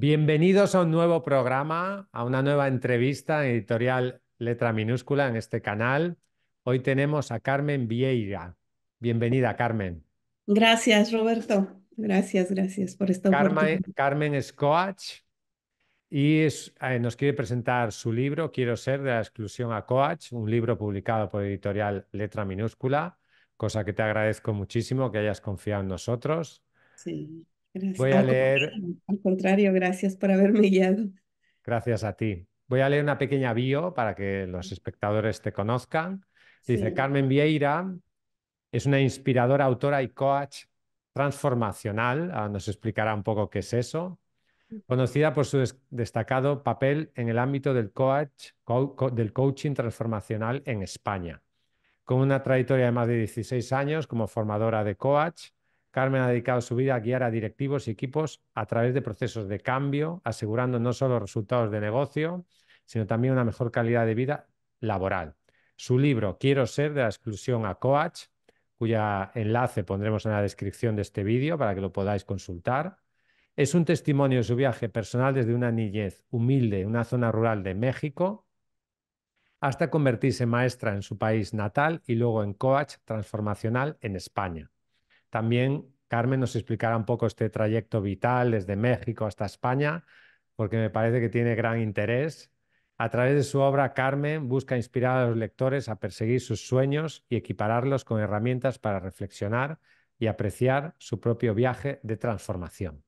Bienvenidos a un nuevo programa, a una nueva entrevista en editorial Letra Minúscula en este canal. Hoy tenemos a Carmen Vieira. Bienvenida, Carmen. Gracias, Roberto. Gracias, gracias por esta Carmen, Carmen es coach y eh, nos quiere presentar su libro, Quiero ser de la exclusión a coach, un libro publicado por editorial Letra Minúscula, cosa que te agradezco muchísimo que hayas confiado en nosotros. Sí. Voy a leer. al contrario, gracias por haberme guiado. Gracias a ti. Voy a leer una pequeña bio para que los espectadores te conozcan. Dice Carmen Vieira, es una inspiradora autora y coach transformacional. Ah, nos explicará un poco qué es eso. Conocida por su destacado papel en el ámbito del, coach, del coaching transformacional en España. Con una trayectoria de más de 16 años como formadora de coach, Carmen ha dedicado su vida a guiar a directivos y equipos a través de procesos de cambio, asegurando no solo resultados de negocio, sino también una mejor calidad de vida laboral. Su libro, Quiero ser de la exclusión a coach, cuya enlace pondremos en la descripción de este vídeo para que lo podáis consultar. Es un testimonio de su viaje personal desde una niñez humilde en una zona rural de México hasta convertirse en maestra en su país natal y luego en coach transformacional en España también Carmen nos explicará un poco este trayecto vital desde México hasta España, porque me parece que tiene gran interés. A través de su obra, Carmen busca inspirar a los lectores a perseguir sus sueños y equipararlos con herramientas para reflexionar y apreciar su propio viaje de transformación.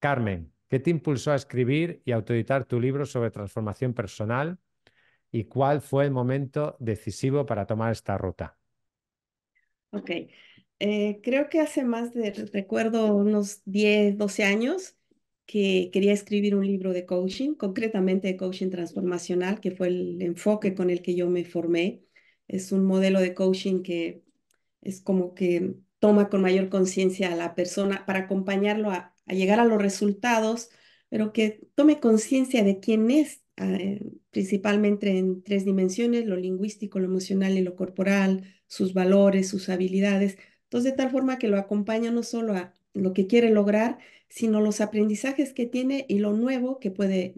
Carmen, ¿qué te impulsó a escribir y autoeditar tu libro sobre transformación personal? ¿Y cuál fue el momento decisivo para tomar esta ruta? Ok, eh, creo que hace más de, recuerdo, unos 10, 12 años que quería escribir un libro de coaching, concretamente de coaching transformacional, que fue el enfoque con el que yo me formé. Es un modelo de coaching que es como que toma con mayor conciencia a la persona para acompañarlo a, llegar a los resultados, pero que tome conciencia de quién es, ah, eh, principalmente en tres dimensiones, lo lingüístico, lo emocional y lo corporal, sus valores, sus habilidades, entonces, de tal forma que lo acompaña no solo a lo que quiere lograr, sino los aprendizajes que tiene y lo nuevo que puede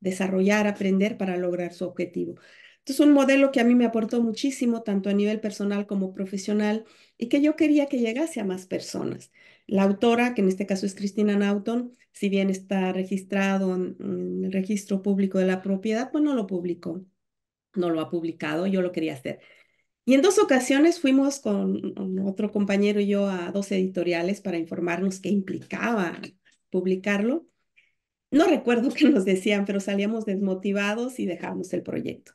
desarrollar, aprender para lograr su objetivo. Entonces, un modelo que a mí me aportó muchísimo, tanto a nivel personal como profesional, y que yo quería que llegase a más personas. La autora, que en este caso es Cristina Naughton, si bien está registrado en, el registro público de la propiedad, pues no lo publicó, no lo ha publicado, yo lo quería hacer. Y en dos ocasiones fuimos con otro compañero y yo a dos editoriales para informarnos qué implicaba publicarlo. No recuerdo qué nos decían, pero salíamos desmotivados y dejamos el proyecto.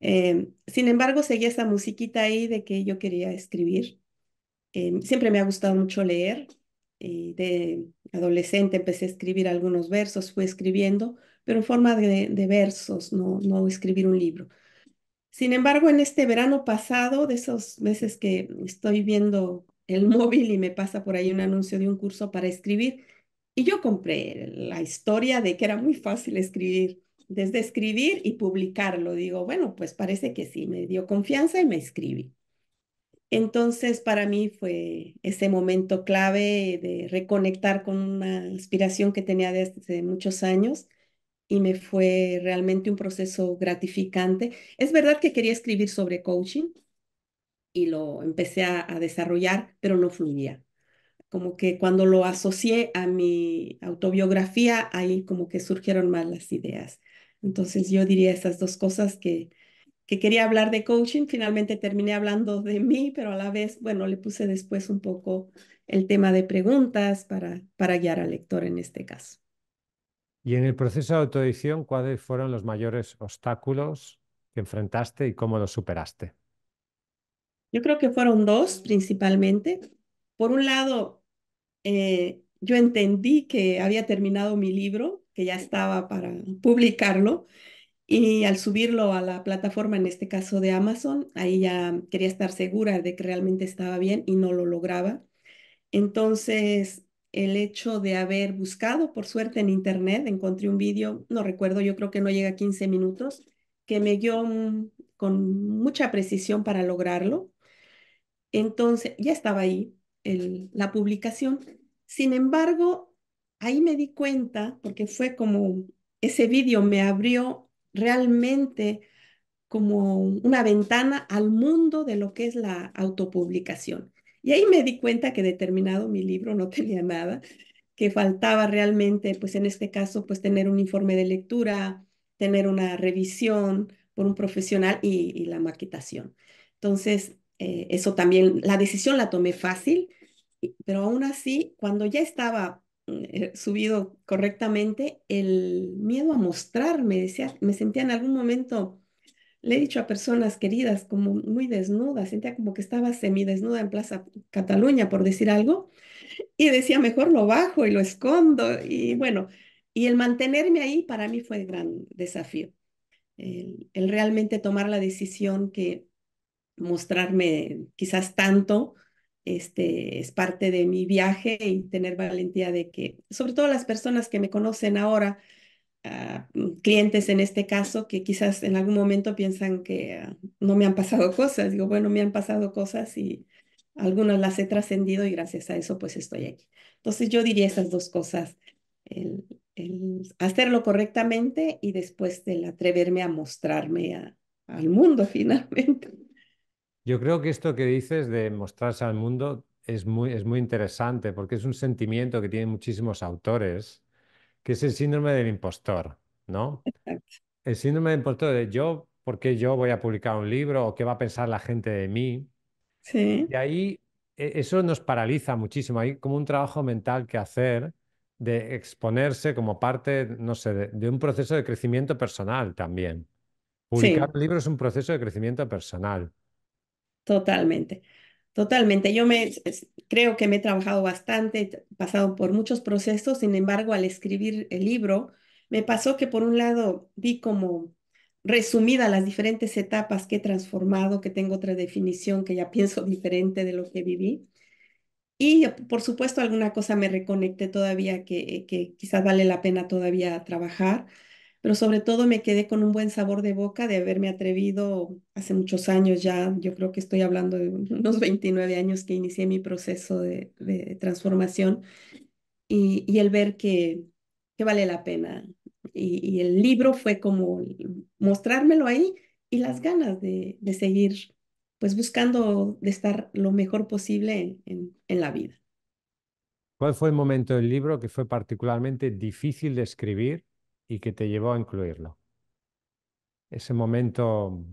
Eh, sin embargo, seguía esa musiquita ahí de que yo quería escribir. Eh, siempre me ha gustado mucho leer. Eh, de adolescente empecé a escribir algunos versos, fui escribiendo, pero en forma de, de versos, no, no escribir un libro. Sin embargo, en este verano pasado, de esos meses que estoy viendo el móvil y me pasa por ahí un anuncio de un curso para escribir, y yo compré la historia de que era muy fácil escribir, desde escribir y publicarlo. Digo, bueno, pues parece que sí, me dio confianza y me escribí. Entonces, para mí fue ese momento clave de reconectar con una inspiración que tenía desde muchos años y me fue realmente un proceso gratificante. Es verdad que quería escribir sobre coaching y lo empecé a, desarrollar, pero no fluía. Como que cuando lo asocié a mi autobiografía, ahí como que surgieron más las ideas. Entonces yo diría esas dos cosas que, que quería hablar de coaching, finalmente terminé hablando de mí, pero a la vez, bueno, le puse después un poco el tema de preguntas para, para guiar al lector en este caso. Y en el proceso de autoedición, ¿cuáles fueron los mayores obstáculos que enfrentaste y cómo los superaste? Yo creo que fueron dos principalmente. Por un lado, eh, yo entendí que había terminado mi libro, que ya estaba para publicarlo, y al subirlo a la plataforma, en este caso de Amazon, ahí ya quería estar segura de que realmente estaba bien y no lo lograba. Entonces, el hecho de haber buscado, por suerte en internet, encontré un vídeo, no recuerdo, yo creo que no llega a 15 minutos, que me dio con mucha precisión para lograrlo. Entonces, ya estaba ahí la publicación. Sin embargo, ahí me di cuenta, porque fue como ese vídeo me abrió realmente como una ventana al mundo de lo que es la autopublicación. Y ahí me di cuenta que determinado mi libro no tenía nada, que faltaba realmente, pues en este caso, pues tener un informe de lectura, tener una revisión por un profesional y, la maquitación. Entonces, eh, eso también, la decisión la tomé fácil, pero aún así, cuando ya estaba mm, eh, subido correctamente, el miedo a mostrarme, decía, me sentía en algún momento le he dicho a personas queridas como muy desnuda, sentía como que estaba semidesnuda en Plaza Cataluña, por decir algo, y decía, mejor lo bajo y lo escondo, y bueno, y el mantenerme ahí para mí fue gran desafío, el, el realmente tomar la decisión que mostrarme quizás tanto, este, es parte de mi viaje y tener valentía de que, sobre todo las personas que me conocen ahora, Ah, mm, clientes en este caso que quizás en algún momento piensan que ah, no me han pasado cosas. Digo, bueno, me han pasado cosas y algunas las he trascendido y gracias a eso pues estoy aquí. Entonces yo diría esas dos cosas, el, hacerlo correctamente y después el atreverme a mostrarme al mundo finalmente. Yo creo que esto que dices de mostrarse al mundo es muy, es muy interesante porque es un sentimiento que tienen muchísimos autores que es el síndrome del impostor, ¿no? El síndrome del impostor de yo, ¿por qué yo voy a publicar un libro o qué va a pensar la gente de mí? Sí. Y ahí e, eso nos paraliza muchísimo. Hay como un trabajo mental que hacer de exponerse como parte, no sé, de, un proceso de crecimiento personal también. Publicar un libro es un proceso de crecimiento personal. Totalmente, totalmente. Yo me, creo que me he trabajado bastante, he pasado por muchos procesos, sin embargo, al escribir el libro, me pasó que por un lado vi como resumida las diferentes etapas que he transformado, que tengo otra definición, que ya pienso diferente de lo que viví. Y por supuesto alguna cosa me reconecté todavía que, que quizás vale la pena todavía trabajar, pero sobre todo me quedé con un buen sabor de boca de haberme atrevido hace muchos años ya, yo creo que estoy hablando de unos 29 años que inicié mi proceso de, transformación y, el ver que, que vale la pena. Y, el libro fue como mostrármelo ahí y las ganas de, seguir pues buscando de estar lo mejor posible en, en la vida. ¿Cuál fue el momento del libro que fue particularmente difícil de escribir y que te llevó a incluirlo? Ese momento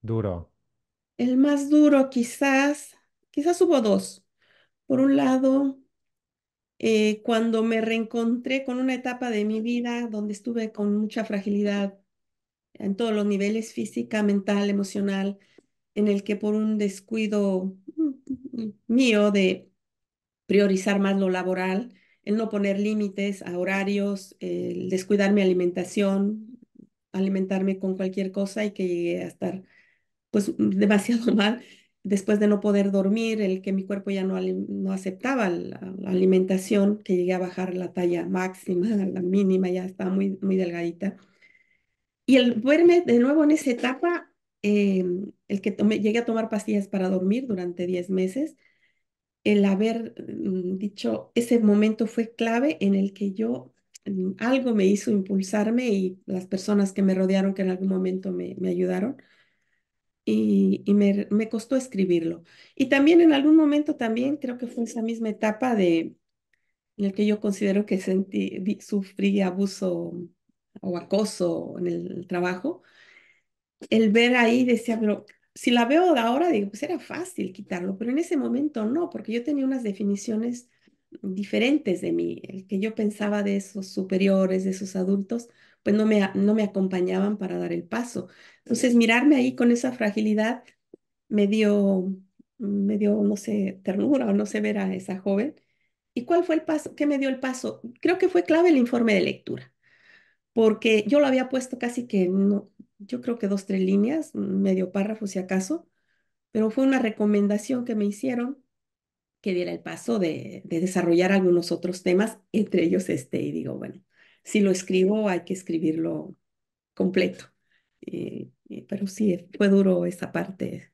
duro. El más duro quizás, quizás hubo dos. Por un lado, eh, cuando me reencontré con una etapa de mi vida donde estuve con mucha fragilidad en todos los niveles, física, mental, emocional, en el que por un descuido mm, mm, mío de priorizar más lo laboral, el no poner límites a horarios, el descuidar mi alimentación, alimentarme con cualquier cosa y que llegué a estar pues demasiado mal después de no poder dormir, el que mi cuerpo ya no, no aceptaba la, alimentación, que llegué a bajar la talla máxima, la mínima, ya estaba muy, muy delgadita. Y el verme de nuevo en esa etapa, eh, el que llegué a tomar pastillas para dormir durante 10 meses, el haber mm, dicho, ese momento fue clave en el que yo mm, algo me hizo impulsarme y las personas que me rodearon, que en algún momento me, me ayudaron, y, me, costó escribirlo. Y también en algún momento también creo que fue esa misma etapa de en el que yo considero que sentí, sufrí abuso o acoso en el trabajo, el ver ahí decía, pero si la veo de ahora, digo, pues era fácil quitarlo, pero en ese momento no, porque yo tenía unas definiciones diferentes de mí, el que yo pensaba de esos superiores, de esos adultos, pues no me, no me acompañaban para dar el paso. Entonces, mirarme ahí con esa fragilidad me dio, me dio, no sé, ternura o no sé ver a esa joven. ¿Y cuál fue el paso? ¿Qué me dio el paso? Creo que fue clave el informe de lectura, porque yo lo había puesto casi que no, yo creo que dos, tres líneas, medio párrafo si acaso, pero fue una recomendación que me hicieron que diera el paso de, desarrollar algunos otros temas, entre ellos este, y digo, bueno, si lo escribo hay que escribirlo completo. pero sí, fue duro esa parte.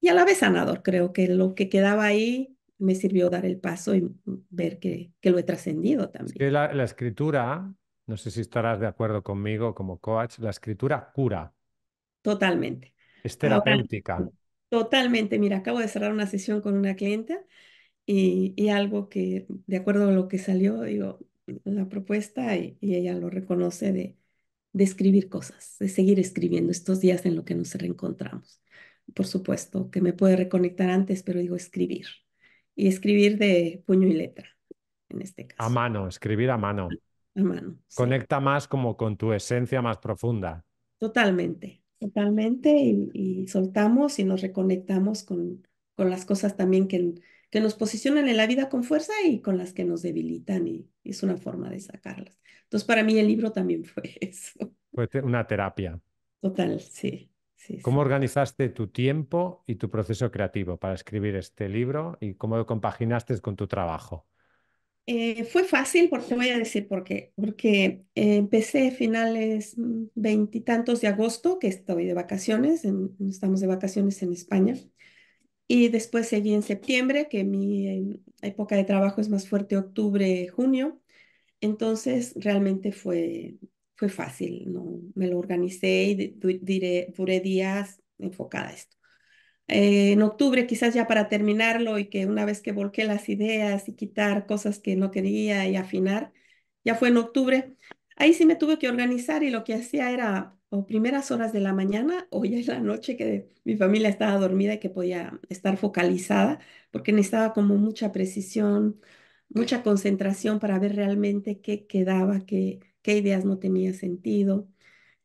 Y a la vez sanador, creo que lo que quedaba ahí me sirvió dar el paso y ver que, que lo he trascendido también. la, la escritura no sé si estarás de acuerdo conmigo como coach, la escritura cura. Totalmente. Es terapéutica. totalmente. Mira, acabo de cerrar una sesión con una clienta y, algo que, de acuerdo a lo que salió, digo, la propuesta y, ella lo reconoce de, de escribir cosas, de seguir escribiendo estos días en lo que nos reencontramos. Por supuesto, que me puede reconectar antes, pero digo escribir. Y escribir de puño y letra, en este caso. A mano, escribir a mano. Conecta más como con tu esencia más profunda. Totalmente, totalmente. Y, soltamos y nos reconectamos con, con las cosas también que, nos posicionan en la vida con fuerza y con las que nos debilitan. Y, es una forma de sacarlas. Entonces, para mí el libro también fue eso. Fue una terapia. Total, sí. ¿Cómo organizaste tu tiempo y tu proceso creativo para escribir este libro y cómo lo compaginaste con tu trabajo? Eh, fue fácil, porque voy a decir por qué. Porque eh, empecé finales mm, veintitantos de agosto, que estoy de vacaciones, estamos de vacaciones en España. Y después seguí en septiembre, que mi em, época de trabajo es más fuerte, octubre, junio. Entonces, realmente fue, fue fácil, ¿no? Me lo organicé y duré días enfocada a esto. Eh, en octubre, quizás ya para terminarlo y que una vez que volqué las ideas y quitar cosas que no quería y afinar, ya fue en octubre. Ahí sí me tuve que organizar y lo que hacía era o primeras horas de la mañana o ya es la noche que mi familia estaba dormida y que podía estar focalizada, porque necesitaba como mucha precisión, mucha concentración para ver realmente qué quedaba, qué, qué ideas no tenía sentido.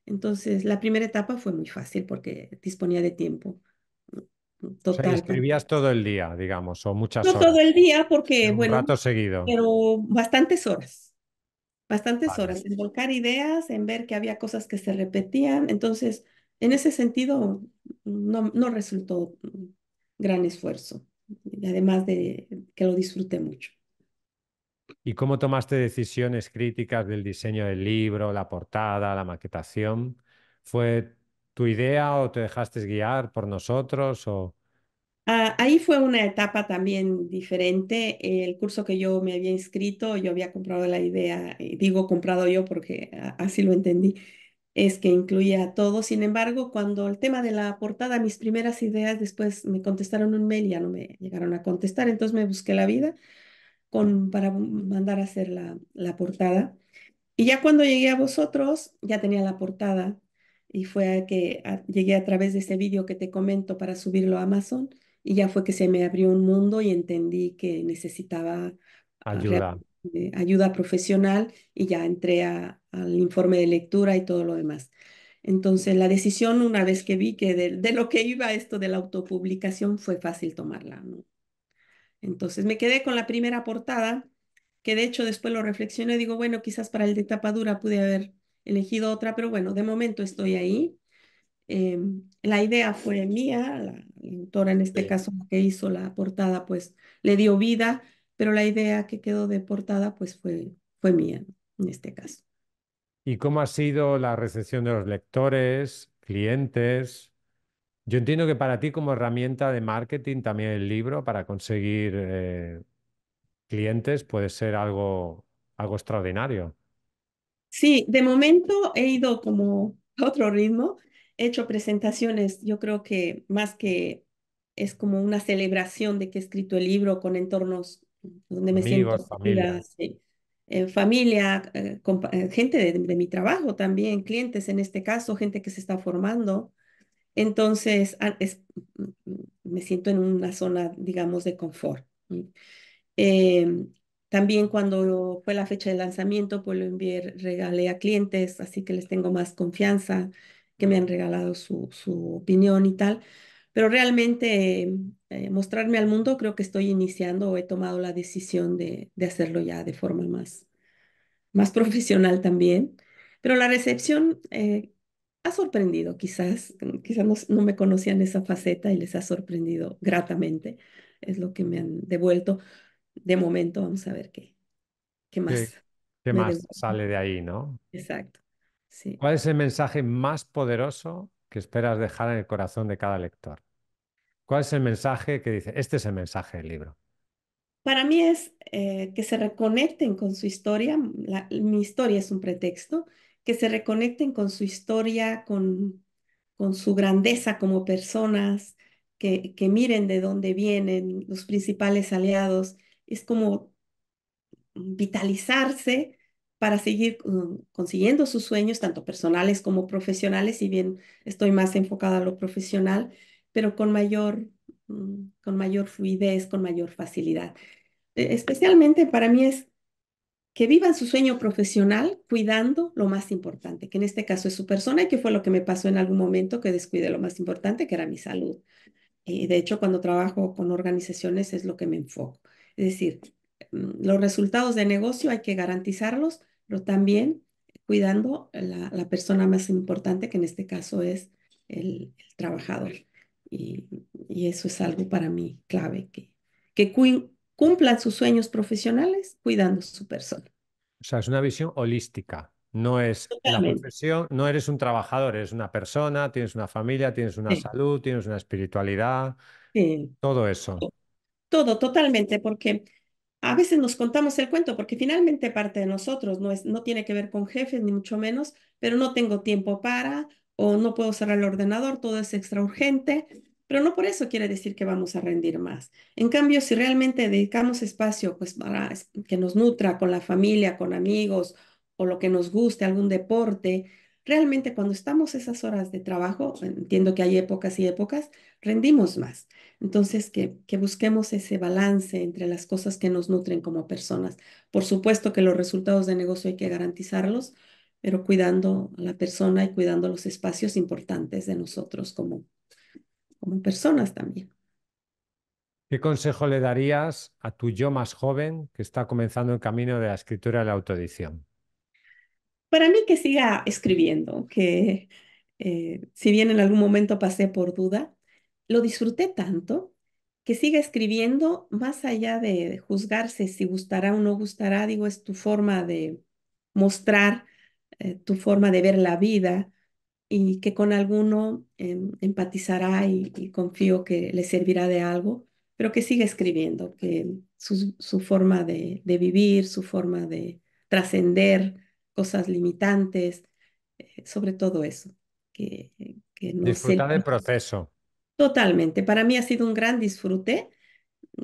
Entonces, la primera etapa fue muy fácil porque disponía de tiempo. Total. O escribías todo el día, digamos, o muchas horas. No todo el día, porque, bueno. rato seguido. Pero bastantes horas. Bastantes horas en volcar ideas, en ver que había cosas que se repetían. Entonces, en ese sentido, no, no resultó gran esfuerzo. Además de que lo disfruté mucho. ¿Y cómo tomaste decisiones críticas del diseño del libro, la portada, la maquetación? ¿Fue tu idea o te dejaste guiar por nosotros? O... Ah, ahí fue una etapa también diferente. El curso que yo me había inscrito, yo había comprado la idea, eh, digo comprado yo porque así lo entendí, es que incluía todo. Sin embargo, cuando el tema de la portada, mis primeras ideas después me contestaron un mail, ya no me llegaron a contestar, entonces me busqué la vida con, para mandar a hacer la, la portada. Y ya cuando llegué a vosotros, ya tenía la portada y fue que llegué a través de ese vídeo que te comento para subirlo a Amazon y ya fue que se me abrió un mundo y entendí que necesitaba ah, ayuda, profesional y ya entré al informe de lectura y todo lo demás. Entonces la decisión, una vez que vi que de, lo que iba esto de la autopublicación, fue fácil tomarla. ¿no? Entonces me quedé con la primera portada, que de hecho después lo reflexioné y digo, bueno, quizás para el de tapadura pude haber elegido otra, pero bueno, de momento estoy ahí. Em, la idea fue mía, la, autora en este caso que hizo la portada, pues le dio vida, pero la idea que quedó de portada, pues fue, fue mía en este caso. ¿Y cómo ha sido la recepción de los lectores, clientes? Yo entiendo que para ti como herramienta de marketing también el libro para conseguir eh, clientes puede ser algo, algo extraordinario. Sí, de momento he ido como a otro ritmo, he hecho presentaciones, yo creo que más que es como una celebración de que he escrito el libro con entornos donde me siento familia, en familia, eh, eh, gente de, mi trabajo también, clientes en este caso, gente que se está formando. Entonces, mm, mm, me siento en una zona, digamos, de confort. Em, también cuando fue la fecha de lanzamiento, pues lo envié, regalé a clientes, así que les tengo más confianza, que me han regalado su, opinión y tal. Pero realmente eh, mostrarme al mundo creo que estoy iniciando o he tomado la decisión de, hacerlo ya de forma más, más profesional también. Pero la recepción eh, ha sorprendido, quizás, mm, quizás no me conocían esa faceta y les ha sorprendido gratamente, es lo que me han devuelto de momento vamos a ver qué, qué más. más sale de ahí, no? Exacto. ¿Cuál es el mensaje más poderoso que esperas dejar en el corazón de cada lector? ¿Cuál es el mensaje que dice, este es el mensaje del libro? Para mí es eh, que se reconecten con su historia, mi historia es un pretexto, que se reconecten con su historia, con, con su grandeza como personas, que, que miren de dónde vienen los principales aliados, es como vitalizarse para seguir mm, consiguiendo sus sueños, tanto personales como profesionales, si bien estoy más enfocada a lo profesional, pero con mayor, mm, con mayor fluidez, con mayor facilidad. E, especialmente para mí es que vivan su sueño profesional cuidando lo más importante, que en este caso es su persona y que fue lo que me pasó en algún momento, que descuide lo más importante, que era mi salud. Y de hecho, cuando trabajo con organizaciones es lo que me enfoco. Es decir, mm, los resultados de negocio hay que garantizarlos, pero también cuidando la, la persona más importante, que en este caso es el, trabajador. Y, eso es algo para mí clave, que, que cumplan sus sueños profesionales cuidando su persona. O sea, es una visión holística. No es la profesión, no eres un trabajador, eres una persona, tienes una familia, tienes una salud, tienes una espiritualidad, todo eso todo totalmente, porque a veces nos contamos el cuento, porque finalmente parte de nosotros no, es, no tiene que ver con jefes, ni mucho menos, pero no tengo tiempo para, o no puedo usar el ordenador, todo es extra urgente, pero no por eso quiere decir que vamos a rendir más. En cambio, si realmente dedicamos espacio pues, para que nos nutra con la familia, con amigos, o lo que nos guste, algún deporte, realmente cuando estamos esas horas de trabajo, entiendo que hay épocas y épocas, rendimos más. Entonces, que, busquemos ese balance entre las cosas que nos nutren como personas. Por supuesto que los resultados de negocio hay que garantizarlos, pero cuidando a la persona y cuidando los espacios importantes de nosotros como, como personas también. ¿Qué consejo le darías a tu yo más joven que está comenzando el camino de la escritura y la autoedición? Para mí que siga escribiendo, que eh, si bien en algún momento pasé por duda, lo disfruté tanto que siga escribiendo más allá de, juzgarse si gustará o no gustará, digo, es tu forma de mostrar eh, tu forma de ver la vida y que con alguno em, empatizará y, confío que le servirá de algo, pero que siga escribiendo, que su, forma de, vivir, su forma de trascender cosas limitantes, eh, sobre todo eso. Que, no Disfrutar del proceso. Totalmente. Para mí ha sido un gran disfrute.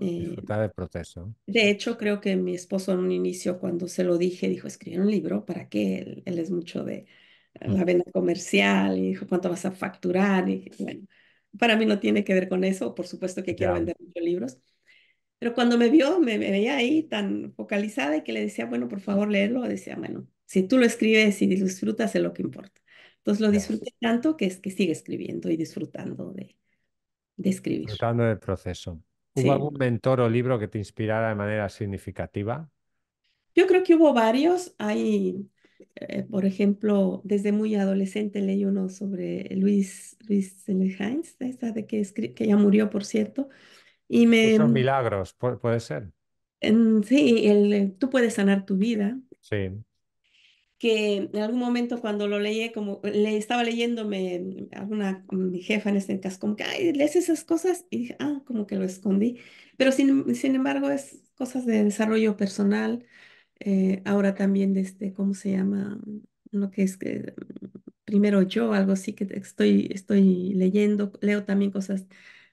Eh, Disfrutar del proceso. De hecho, creo que mi esposo en un inicio, cuando se lo dije, dijo, escribir un libro, ¿para qué? Él, es mucho de la venta comercial y dijo, ¿cuánto vas a facturar? Y bueno, para mí no tiene que ver con eso, por supuesto que quiero vender muchos libros. Pero cuando me vio, me, veía ahí tan focalizada y que le decía, bueno, por favor, léelo, decía, bueno, si tú lo escribes y disfrutas, es lo que importa. Entonces lo disfruté tanto que es que sigue escribiendo y disfrutando de, de escribir. del proceso. ¿Hubo algún mentor o libro que te inspirara de manera significativa? Yo creo que hubo varios. Hay, eh, por ejemplo, desde muy adolescente leí uno sobre Luis, Luis Heinz, de que, ya murió, por cierto. Y Son mm milagros, puede ser. Mm, sí, el, eh, tú puedes sanar tu vida. Sí que en algún momento cuando lo leí, como le estaba leyéndome alguna mi jefa en este caso, como que, ay, lees esas cosas y dije, ah, como que lo escondí. Pero sin, embargo, es cosas de desarrollo personal, eh, ahora también de este, ¿cómo se llama? Lo que es que primero yo, algo así que estoy, estoy leyendo, leo también cosas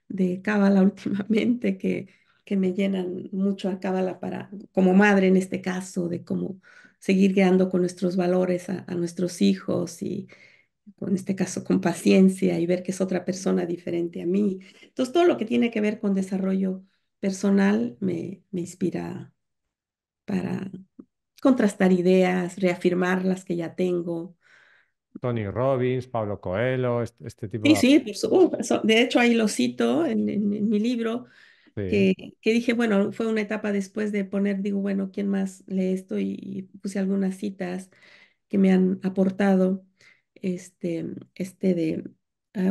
de Cábala últimamente que, que me llenan mucho a Cábala para, como madre en este caso, de cómo seguir guiando con nuestros valores a, nuestros hijos y en este caso con paciencia y ver que es otra persona diferente a mí. Entonces, todo lo que tiene que ver con desarrollo personal me, inspira para contrastar ideas, reafirmar las que ya tengo. Tony Robbins, Pablo Coelho, este, tipo de... Sí, sí, uh, de hecho ahí lo cito en mi libro, que, dije, bueno, fue una etapa después de poner, digo, bueno, ¿quién más lee esto? Y, puse algunas citas que me han aportado, este, este de,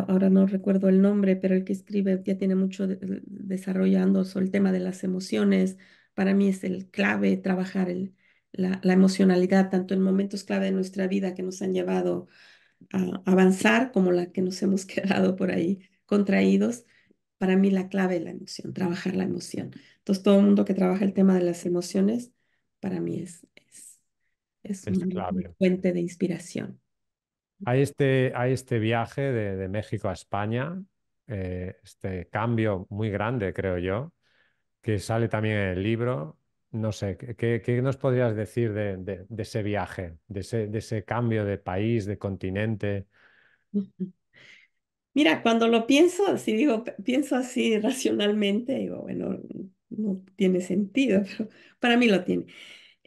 ahora no recuerdo el nombre, pero el que escribe ya tiene mucho desarrollando sobre el tema de las emociones. Para mí es el clave trabajar el, la, la, emocionalidad, tanto en momentos clave de nuestra vida que nos han llevado a avanzar, como la que nos hemos quedado por ahí contraídos para mí la clave es la emoción, trabajar la emoción. Entonces, todo el mundo que trabaja el tema de las emociones, para mí es, es, es, una fuente de inspiración. A este, a este viaje de, de, México a España, eh, este cambio muy grande, creo yo, que sale también en el libro. No sé, ¿qué, qué nos podrías decir de, de, ese viaje, de ese, cambio de país, de continente? Mira, cuando lo pienso, si digo, pienso así racionalmente, digo, bueno, no tiene sentido, pero para mí lo tiene.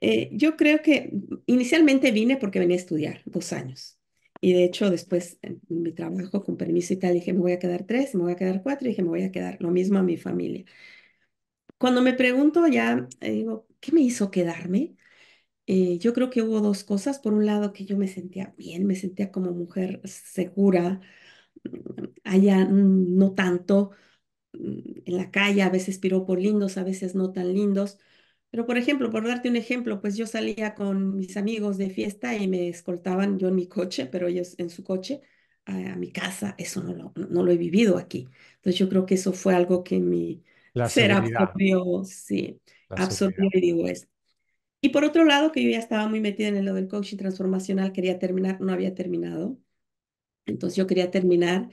Eh, yo creo que inicialmente vine porque venía a estudiar dos años. Y de hecho, después en mi trabajo con permiso y tal, dije, me voy a quedar tres, me voy a quedar cuatro, dije, me voy a quedar lo mismo a mi familia. Cuando me pregunto ya, eh, digo, ¿qué me hizo quedarme? Eh, yo creo que hubo dos cosas. Por un lado, que yo me sentía bien, me sentía como mujer segura, allá no tanto, mm, en la calle a veces por lindos, a veces no tan lindos. Pero por ejemplo, por darte un ejemplo, pues yo salía con mis amigos de fiesta y me escoltaban yo en mi coche, pero ellos en su coche a, mi casa. Eso no lo, no lo he vivido aquí. Entonces yo creo que eso fue algo que mi ser absorbió, sí, absorbió y digo Y por otro lado, que yo ya estaba muy metida en lo del coaching transformacional, quería terminar, no había terminado. Entonces yo quería terminar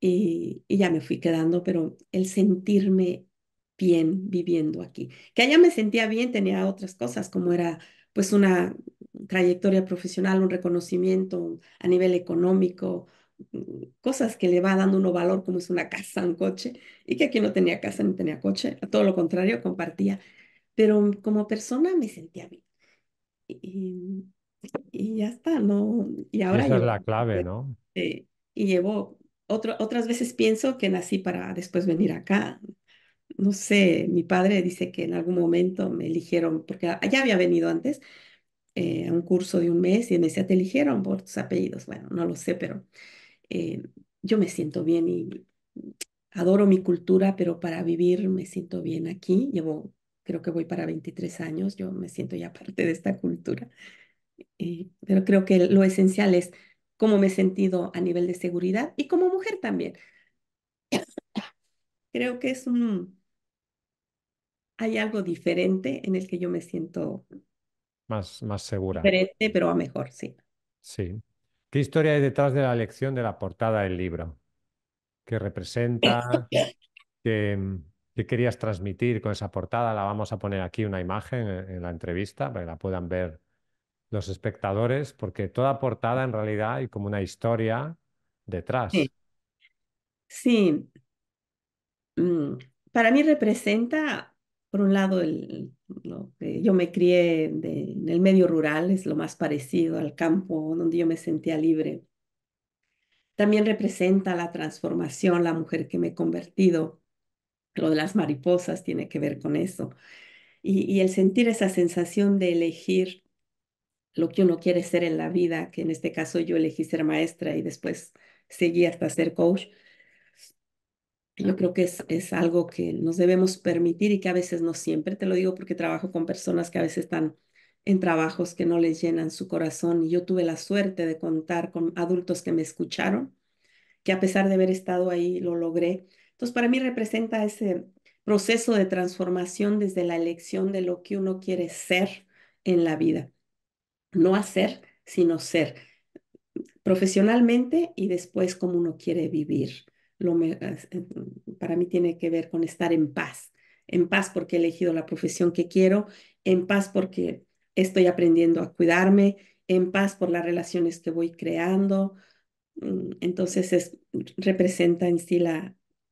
y, ya me fui quedando, pero el sentirme bien viviendo aquí. Que allá me sentía bien, tenía otras cosas, como era pues una trayectoria profesional, un reconocimiento a nivel económico, mm, cosas que le va dando uno valor, como es una casa, un coche, y que aquí no tenía casa ni tenía coche, a todo lo contrario, compartía. Pero como persona me sentía bien. Y, ya está, ¿no? Y ahora... Esa es la clave, ¿no? Este, y llevo, otras veces pienso que nací para después venir acá. No sé, mi padre dice que en algún momento me eligieron, porque allá había venido antes eh, a un curso de un mes y me decía, te eligieron por tus apellidos. Bueno, no lo sé, pero eh, yo me siento bien y adoro mi cultura, pero para vivir me siento bien aquí. Llevo, creo que voy para 23 años, yo me siento ya parte de esta cultura. pero creo que lo esencial es cómo me he sentido a nivel de seguridad y como mujer también. Creo que es un... Hay algo diferente en el que yo me siento... Más, más segura. Diferente, pero a mejor, sí. Sí. ¿Qué historia hay detrás de la elección de la portada del libro? ¿Qué representa? ¿Qué, querías transmitir con esa portada? La vamos a poner aquí una imagen en la entrevista para que la puedan ver los espectadores, porque toda portada en realidad hay como una historia detrás. Sí. Mm, para mí representa, por un lado, el, yo me crié en el medio rural, es lo más parecido al campo donde yo me sentía libre. También representa la transformación, la mujer que me he convertido. Lo de las mariposas tiene que ver con eso. y el sentir esa sensación de elegir lo que uno quiere ser en la vida, que en este caso yo elegí ser maestra y después seguí hasta ser coach. Yo creo que es, es algo que nos debemos permitir y que a veces no siempre, te lo digo porque trabajo con personas que a veces están en trabajos que no les llenan su corazón. Y yo tuve la suerte de contar con adultos que me escucharon, que a pesar de haber estado ahí lo logré. Entonces, para mí representa ese proceso de transformación desde la elección de lo que uno quiere ser en la vida no hacer, sino ser profesionalmente y después como uno quiere vivir. Lo para mí tiene que ver con estar en paz, en paz porque he elegido la profesión que quiero, en paz porque estoy aprendiendo a cuidarme, en paz por las relaciones que voy creando. Mm, entonces representa en sí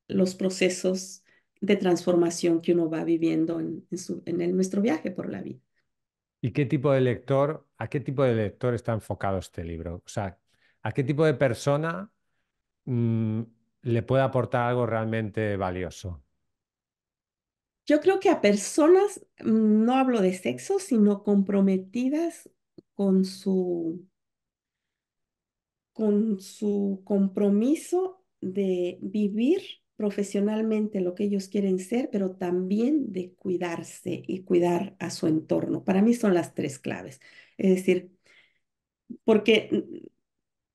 los procesos de transformación que uno va viviendo en, en nuestro viaje por la vida. ¿Y qué tipo de lector ¿a qué tipo de lector está enfocado este libro? O sea, ¿a qué tipo de persona mm, le puede aportar algo realmente valioso? Yo creo que a personas, mm, no hablo de sexo, sino comprometidas con su, con su compromiso de vivir profesionalmente lo que ellos quieren ser, pero también de cuidarse y cuidar a su entorno. Para mí son las tres claves. Es decir, porque mm,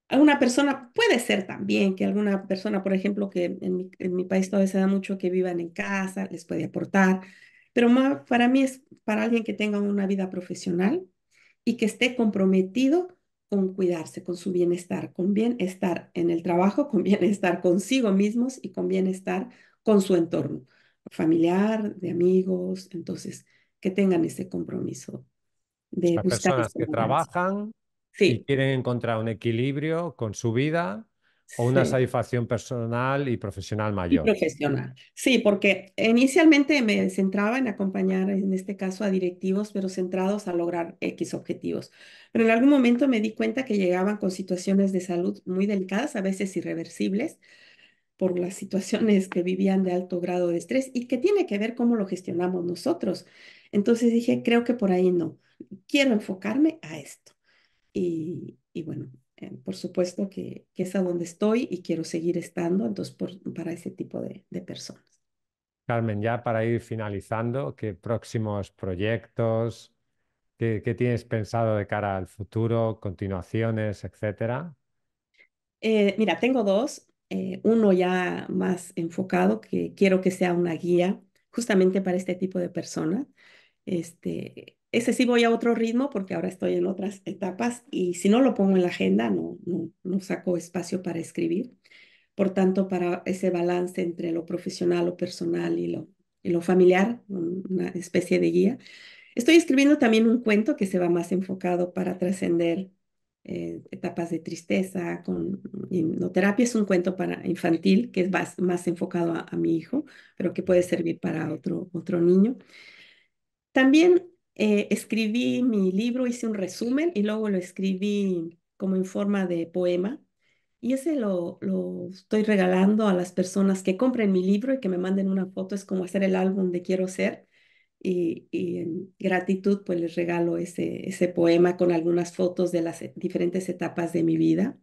alguna persona puede ser también que alguna persona, por ejemplo, que en mi, país todavía se da mucho que vivan en casa, les puede aportar, pero para mí es para alguien que tenga una vida profesional y que esté comprometido con cuidarse, con su bienestar, con bienestar en el trabajo, con bienestar consigo mismos y con bienestar con su entorno familiar, de amigos, entonces que tengan ese compromiso de Las personas que trabajan y quieren encontrar un equilibrio con su vida o una satisfacción personal y profesional mayor. profesional. Sí, porque inicialmente me centraba en acompañar, en este caso, a directivos, pero centrados a lograr X objetivos. Pero en algún momento me di cuenta que llegaban con situaciones de salud muy delicadas, a veces irreversibles, por las situaciones que vivían de alto grado de estrés y que tiene que ver cómo lo gestionamos nosotros. Entonces dije, creo que por ahí no. Quiero enfocarme a esto. Y, y bueno, eh, por supuesto que, es a donde estoy y quiero seguir estando, entonces para ese tipo de, personas. Carmen, ya para ir finalizando, ¿qué próximos proyectos, qué, tienes pensado de cara al futuro, continuaciones, etcétera? Eh, mira, tengo dos. Eh, uno ya más enfocado, que quiero que sea una guía justamente para este tipo de personas. Este, ese sí voy a otro ritmo porque ahora estoy en otras etapas y si no lo pongo en la agenda, no, no, no saco espacio para escribir. Por tanto, para ese balance entre lo profesional, lo personal y lo, y lo familiar, una especie de guía. Estoy escribiendo también un cuento que se va más enfocado para trascender eh, etapas de tristeza con hipnoterapia. Es un cuento para infantil que es más, más enfocado a, a, mi hijo, pero que puede servir para otro, otro niño. También eh, escribí mi libro, hice un resumen y luego lo escribí como en forma de poema. Y ese lo, lo estoy regalando a las personas que compren mi libro y que me manden una foto. Es como hacer el álbum de Quiero Ser. Y, y, en gratitud pues les regalo ese, ese poema con algunas fotos de las e, diferentes etapas de mi vida,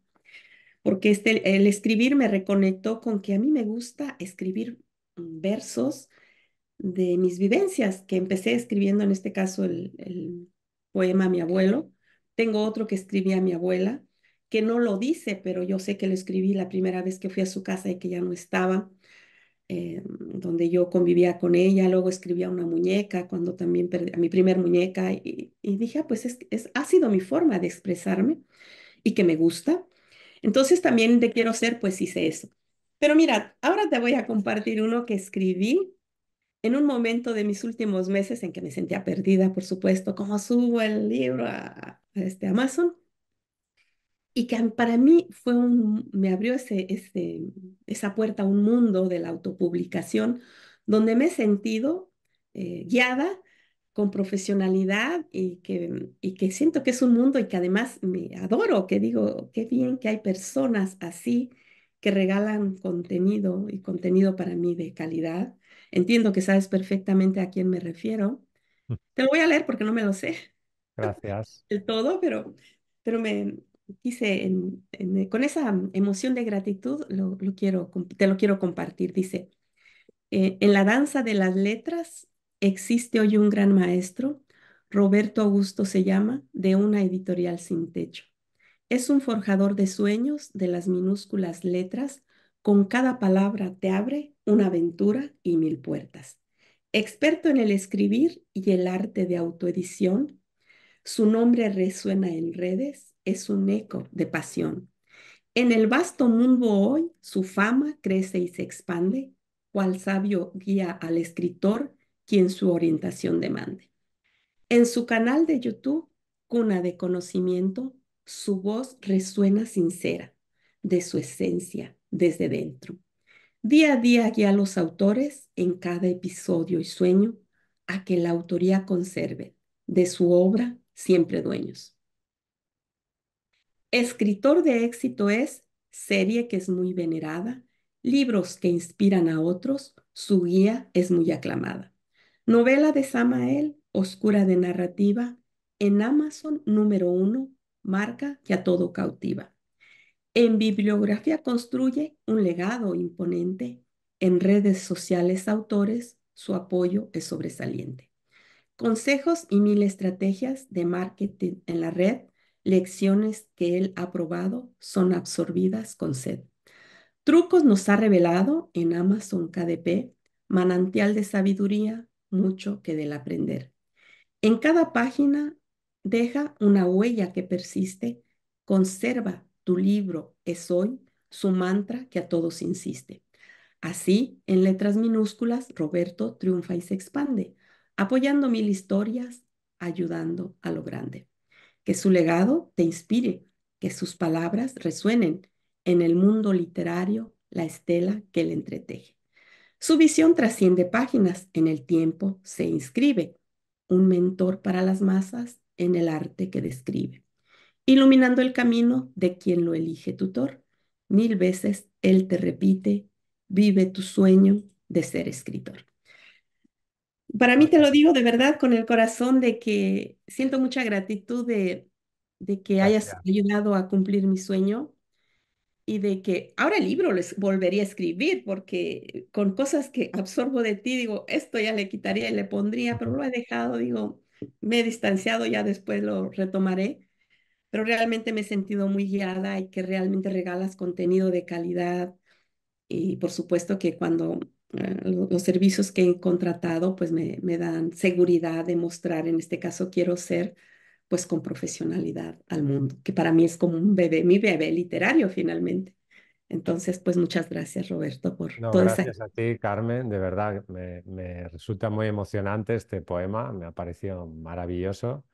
porque este, el escribir me reconectó con que a mí me gusta escribir mm, versos de mis vivencias, que empecé escribiendo en este caso el, poema a Mi abuelo. Tengo otro que escribí a mi abuela, que no lo dice, pero yo sé que lo escribí la primera vez que fui a su casa y que ya no estaba, eh, donde yo convivía con ella. Luego escribí a una muñeca, cuando también perdí a mi primer muñeca, y, dije, ah, pues es, ha sido mi forma de expresarme y que me gusta. Entonces también te quiero ser, pues hice eso. Pero mira, ahora te voy a compartir uno que escribí en un momento de mis últimos meses en que me sentía perdida, por supuesto, como subo el libro a, este Amazon. Y que para mí fue un, me abrió ese, esa puerta a un mundo de la autopublicación, donde me he sentido eh, guiada con profesionalidad y que, y que siento que es un mundo y que además me adoro, que digo, qué bien que hay personas así que regalan contenido y contenido para mí de calidad Entiendo que sabes perfectamente a quién me refiero. Mm. Te lo voy a leer porque no me lo sé Gracias. El todo, pero, pero me dice, con esa emoción de gratitud, lo, quiero, te lo quiero compartir. Dice, eh, en la danza de las letras existe hoy un gran maestro, Roberto Augusto se llama, de una editorial sin techo. Es un forjador de sueños de las minúsculas letras, con cada palabra te abre una aventura y mil puertas. Experto en el escribir y el arte de autoedición, su nombre resuena en redes, es un eco de pasión. En el vasto mundo hoy, su fama crece y se expande, cual sabio guía al escritor quien su orientación demande. En su canal de YouTube, Cuna de Conocimiento, su voz resuena sincera, de su esencia, desde dentro. Día a día guía a los autores en cada episodio y sueño a que la autoría conserve de su obra siempre dueños. Escritor de éxito es serie que es muy venerada, libros que inspiran a otros, su guía es muy aclamada. Novela de Samael, oscura de narrativa, en Amazon número uno, marca que a todo cautiva. En bibliografía construye un legado imponente. En redes sociales autores, su apoyo es sobresaliente. Consejos y mil estrategias de marketing en la red, lecciones que él ha probado, son absorbidas con sed. Trucos nos ha revelado en Amazon KDP, manantial de sabiduría, mucho que del aprender. En cada página deja una huella que persiste, conserva tu libro es hoy su mantra que a todos insiste. Así, en letras minúsculas, Roberto triunfa y se expande, apoyando mil historias, ayudando a lo grande. Que su legado te inspire, que sus palabras resuenen en el mundo literario, la estela que le entreteje. Su visión trasciende páginas, en el tiempo se inscribe, un mentor para las masas en el arte que describe iluminando el camino de quien lo elige tutor. Mil veces él te repite, vive tu sueño de ser escritor. Para mí te lo digo de verdad con el corazón de que siento mucha gratitud de, que hayas ayudado a cumplir mi sueño y de que ahora el libro lo volvería a escribir porque con cosas que absorbo de ti digo, esto ya le quitaría y le pondría, pero lo he dejado, digo, me he distanciado, ya después lo retomaré pero realmente me he sentido muy guiada y que realmente regalas contenido de calidad. Y por supuesto que cuando eh, los servicios que he contratado, pues me, dan seguridad de mostrar, en este caso quiero ser pues con profesionalidad al mundo, que para mí es como un bebé, mi bebé literario finalmente. Entonces, pues muchas gracias Roberto por no, Gracias a ti, Carmen, de verdad me, me resulta muy emocionante este poema, me ha parecido maravilloso.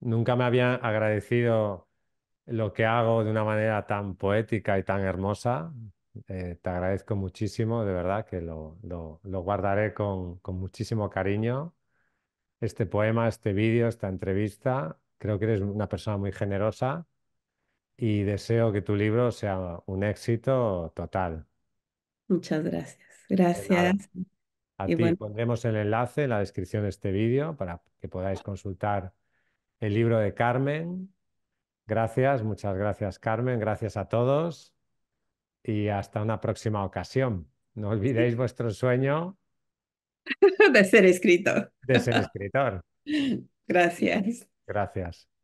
Nunca me habían agradecido lo que hago de una manera tan poética y tan hermosa. Eh, te agradezco muchísimo, de verdad, que lo, guardaré con, muchísimo cariño. Este poema, este vídeo, esta entrevista. Creo que eres una persona muy generosa y deseo que tu libro sea un éxito total. Muchas gracias. Gracias. A ti pondremos el enlace en la descripción de este vídeo para que podáis consultar el libro de Carmen. Gracias, muchas gracias Carmen, gracias a todos y hasta una próxima ocasión. No olvidéis vuestro sueño de ser escritor. De ser escritor. Gracias. Gracias.